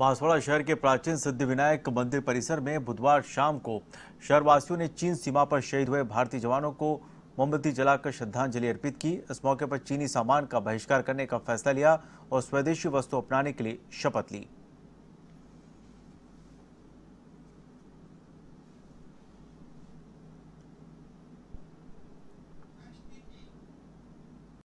बांसवाड़ा शहर के प्राचीन सिद्धिविनायक मंदिर परिसर में बुधवार शाम को शहरवासियों ने चीन सीमा पर शहीद हुए भारतीय जवानों को मोमबत्ती जलाकर श्रद्धांजलि अर्पित की इस मौके पर चीनी सामान का बहिष्कार करने का फैसला लिया और स्वदेशी वस्तु अपनाने के लिए शपथ ली